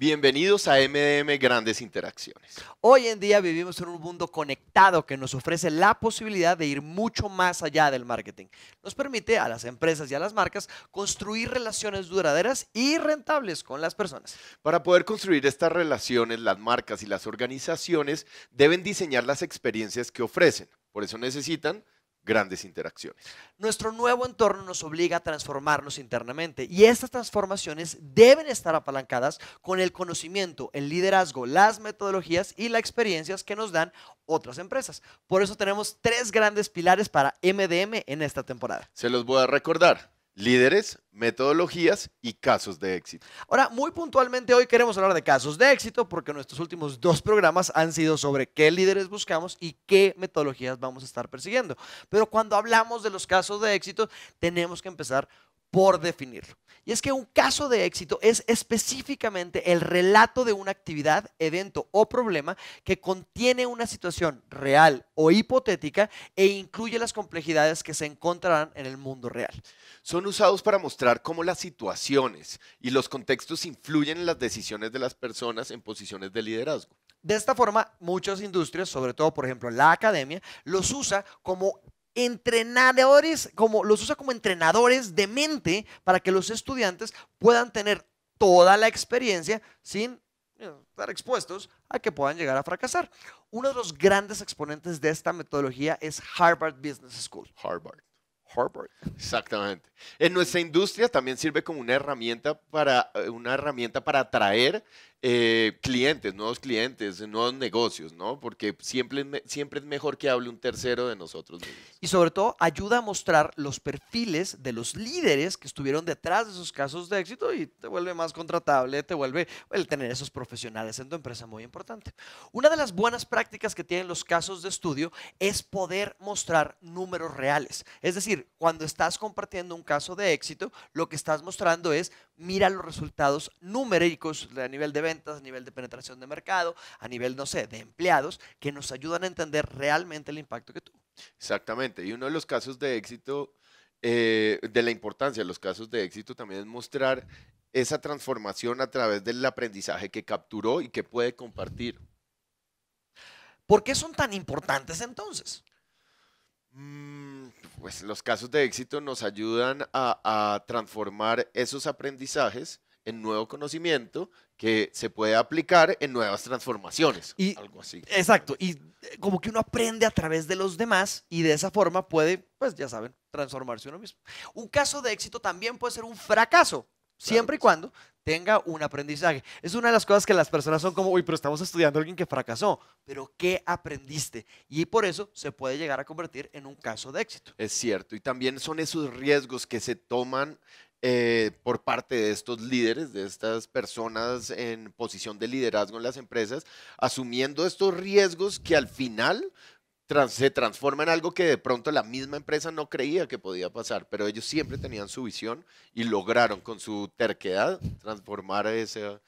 Bienvenidos a MDM Grandes Interacciones. Hoy en día vivimos en un mundo conectado que nos ofrece la posibilidad de ir mucho más allá del marketing. Nos permite a las empresas y a las marcas construir relaciones duraderas y rentables con las personas. Para poder construir estas relaciones, las marcas y las organizaciones deben diseñar las experiencias que ofrecen. Por eso necesitan grandes interacciones. Nuestro nuevo entorno nos obliga a transformarnos internamente y estas transformaciones deben estar apalancadas con el conocimiento, el liderazgo, las metodologías y las experiencias que nos dan otras empresas. Por eso tenemos tres grandes pilares para MDM en esta temporada. Se los voy a recordar líderes, metodologías y casos de éxito. Ahora, muy puntualmente hoy queremos hablar de casos de éxito porque nuestros últimos dos programas han sido sobre qué líderes buscamos y qué metodologías vamos a estar persiguiendo. Pero cuando hablamos de los casos de éxito, tenemos que empezar por definirlo. Y es que un caso de éxito es específicamente el relato de una actividad, evento o problema que contiene una situación real o hipotética e incluye las complejidades que se encontrarán en el mundo real. Son usados para mostrar cómo las situaciones y los contextos influyen en las decisiones de las personas en posiciones de liderazgo. De esta forma, muchas industrias, sobre todo por ejemplo la academia, los usa como entrenadores, como los usa como entrenadores de mente para que los estudiantes puedan tener toda la experiencia sin estar expuestos a que puedan llegar a fracasar. Uno de los grandes exponentes de esta metodología es Harvard Business School. Harvard. Harvard. Exactamente. En nuestra industria también sirve como una herramienta para eh, una herramienta para atraer eh, clientes, nuevos clientes, eh, nuevos negocios, ¿no? Porque siempre, siempre es mejor que hable un tercero de nosotros Y sobre todo, ayuda a mostrar los perfiles de los líderes que estuvieron detrás de esos casos de éxito y te vuelve más contratable, te vuelve el tener esos profesionales en tu empresa muy importante. Una de las buenas prácticas que tienen los casos de estudio es poder mostrar números reales. Es decir, cuando estás compartiendo un caso de éxito, lo que estás mostrando es mira los resultados numéricos a nivel de ventas, a nivel de penetración de mercado, a nivel, no sé, de empleados, que nos ayudan a entender realmente el impacto que tuvo. Exactamente. Y uno de los casos de éxito, eh, de la importancia de los casos de éxito también es mostrar esa transformación a través del aprendizaje que capturó y que puede compartir. ¿Por qué son tan importantes entonces? Mm, pues los casos de éxito nos ayudan a, transformar esos aprendizajes en nuevo conocimiento que se puede aplicar en nuevas transformaciones. Y, algo así. Exacto. Y eh, como que uno aprende a través de los demás y de esa forma puede, pues ya saben, transformarse uno mismo. Un caso de éxito también puede ser un fracaso, siempre y cuando tenga un aprendizaje. Es una de las cosas que las personas son como, uy, pero estamos estudiando a alguien que fracasó, pero ¿qué aprendiste? Y por eso se puede llegar a convertir en un caso de éxito. Es cierto, y también son esos riesgos que se toman eh, por parte de estos líderes, de estas personas en posición de liderazgo en las empresas, asumiendo estos riesgos que al final se transforma en algo que de pronto la misma empresa no creía que podía pasar, pero ellos siempre tenían su visión y lograron con su terquedad transformar ese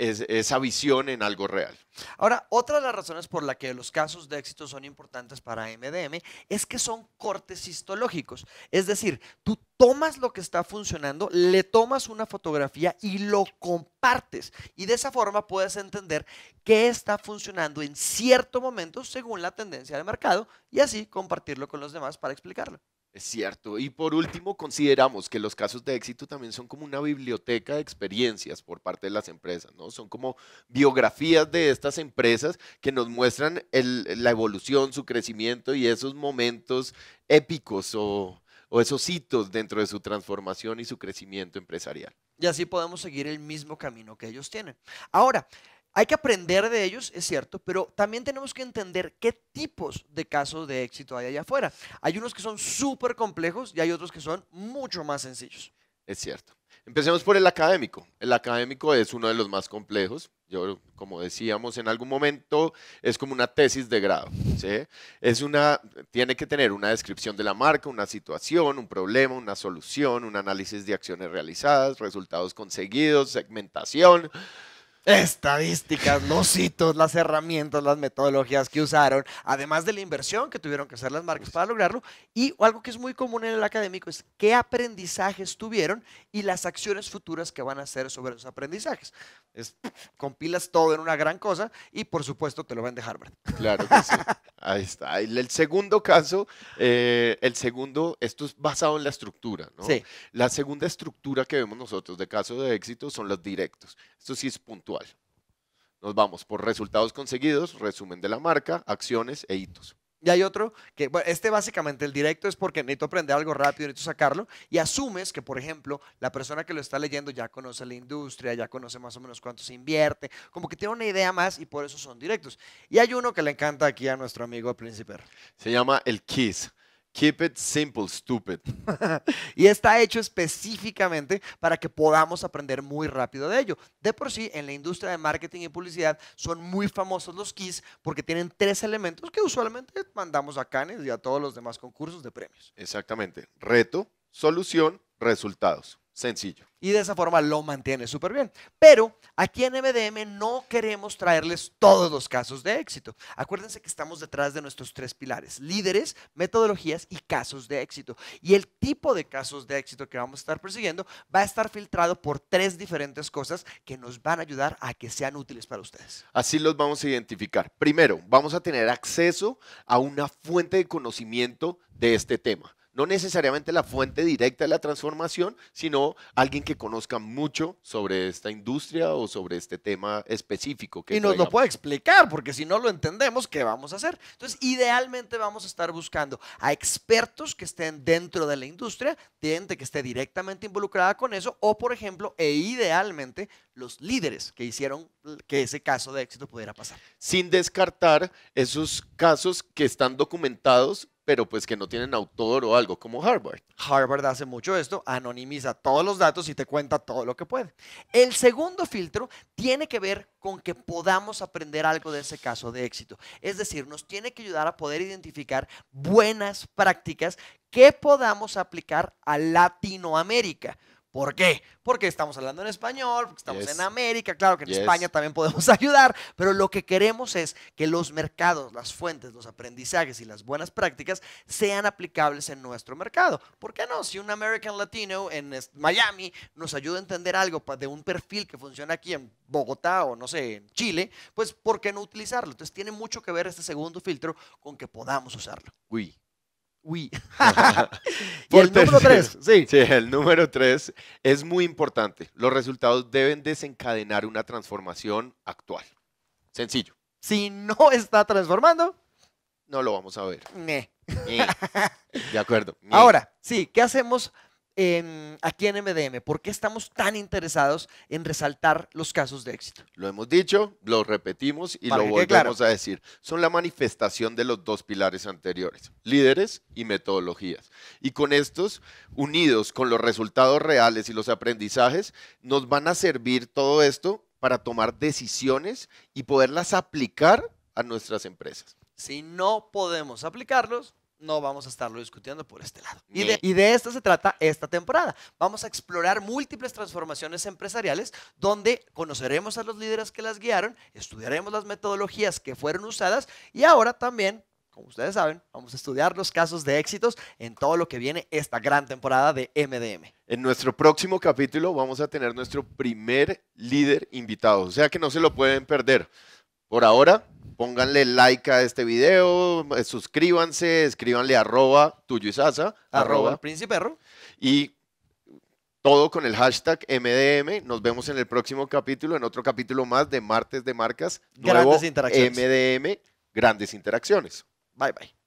esa visión en algo real. Ahora, otra de las razones por la que los casos de éxito son importantes para MDM es que son cortes histológicos. Es decir, tú tomas lo que está funcionando, le tomas una fotografía y lo compartes. Y de esa forma puedes entender qué está funcionando en cierto momento según la tendencia de mercado y así compartirlo con los demás para explicarlo. Es cierto. Y por último, consideramos que los casos de éxito también son como una biblioteca de experiencias por parte de las empresas, ¿no? Son como biografías de estas empresas que nos muestran la evolución, su crecimiento y esos momentos épicos o, o esos hitos dentro de su transformación y su crecimiento empresarial. Y así podemos seguir el mismo camino que ellos tienen. Ahora, hay que aprender de ellos, es cierto, pero también tenemos que entender qué tipos de casos de éxito hay allá afuera. Hay unos que son súper complejos y hay otros que son mucho más sencillos. Es cierto. Empecemos por el académico. El académico es uno de los más complejos. Yo, como decíamos en algún momento, es como una tesis de grado. Es una, tiene que tener una descripción de la marca, una situación, un problema, una solución, un análisis de acciones realizadas, resultados conseguidos, segmentación estadísticas, los hitos, las herramientas, las metodologías que usaron, además de la inversión que tuvieron que hacer las marcas pues. para lograrlo, y algo que es muy común en el académico es qué aprendizajes tuvieron y las acciones futuras que van a hacer sobre los aprendizajes. compilas todo en una gran cosa y por supuesto te lo vende Harvard. Claro que sí. Ahí está. El segundo caso, eh, el segundo, esto es basado en la estructura, La segunda estructura que vemos nosotros de caso de éxito son los directos. Esto sí es punto nos vamos por resultados conseguidos, resumen de la marca, acciones e hitos. Y hay otro que, bueno, este básicamente el directo es porque necesito aprender algo rápido, necesito sacarlo y asumes que, por ejemplo, la persona que lo está leyendo ya conoce la industria, ya conoce más o menos cuánto se invierte, como que tiene una idea más y por eso son directos. Y hay uno que le encanta aquí a nuestro amigo Príncipe. Se llama el KISS, Keep it simple, stupid. y está hecho específicamente para que podamos aprender muy rápido de ello. De por sí, en la industria de marketing y publicidad son muy famosos los keys porque tienen tres elementos que usualmente mandamos a Cannes y a todos los demás concursos de premios. Exactamente. Reto, solución, resultados. Sencillo. Y de esa forma lo mantiene súper bien. Pero aquí en MDM no queremos traerles todos los casos de éxito. Acuérdense que estamos detrás de nuestros tres pilares, líderes, metodologías y casos de éxito. Y el tipo de casos de éxito que vamos a estar persiguiendo va a estar filtrado por tres diferentes cosas que nos van a ayudar a que sean útiles para ustedes. Así los vamos a identificar. Primero, vamos a tener acceso a una fuente de conocimiento de este tema no necesariamente la fuente directa de la transformación, sino alguien que conozca mucho sobre esta industria o sobre este tema específico. Que y nos lo puede explicar, porque si no lo entendemos, ¿qué vamos a hacer? Entonces, idealmente vamos a estar buscando a expertos que estén dentro de la industria, gente que esté directamente involucrada con eso, o por ejemplo, e idealmente los líderes que hicieron que ese caso de éxito pudiera pasar. Sin descartar esos casos que están documentados pero pues que no tienen autor o algo como Harvard. Harvard hace mucho esto, anonimiza todos los datos y te cuenta todo lo que puede. El segundo filtro tiene que ver con que podamos aprender algo de ese caso de éxito. Es decir, nos tiene que ayudar a poder identificar buenas prácticas que podamos aplicar a Latinoamérica. ¿Por qué? Porque estamos hablando en español, estamos en América, claro que en España también podemos ayudar, pero lo que queremos es que los mercados, las fuentes, los aprendizajes y las buenas prácticas sean aplicables en nuestro mercado. ¿Por qué no? Si un American Latino en Miami nos ayuda a entender algo de un perfil que funciona aquí en Bogotá o no sé, en Chile, pues ¿por qué no utilizarlo? Entonces tiene mucho que ver este segundo filtro con que podamos usarlo. Uy, y el número 3. sí. el número tres es muy importante. Los resultados deben desencadenar una transformación actual. Sencillo. Si no está transformando, no lo vamos a ver. De acuerdo. Ahora, sí, ¿qué hacemos Em, aquí en MDM? ¿Por qué estamos tan interesados en resaltar los casos de éxito? Lo hemos dicho, lo repetimos y lo volvemos a decir. Son la manifestación de los dos pilares anteriores, líderes y metodologías. Y con estos, unidos con los resultados reales y los aprendizajes, nos van a servir todo esto para tomar decisiones y poderlas aplicar a nuestras empresas. Si no podemos aplicarlos, no vamos a estarlo discutiendo por este lado. Y de, esto se trata esta temporada. Vamos a explorar múltiples transformaciones empresariales donde conoceremos a los líderes que las guiaron, estudiaremos las metodologías que fueron usadas y ahora también, como ustedes saben, vamos a estudiar los casos de éxitos en todo lo que viene esta gran temporada de MDM. En nuestro próximo capítulo vamos a tener nuestro primer líder invitado, o sea que no se lo pueden perder. Por ahora, pónganle like a este video, eh, suscríbanse, escríbanle arroba tuyo y sasa, arroba, perro Y todo con el hashtag MDM. Nos vemos en el próximo capítulo, en otro capítulo más de Martes de Marcas. grandes interacciones. MDM, grandes interacciones. Bye bye.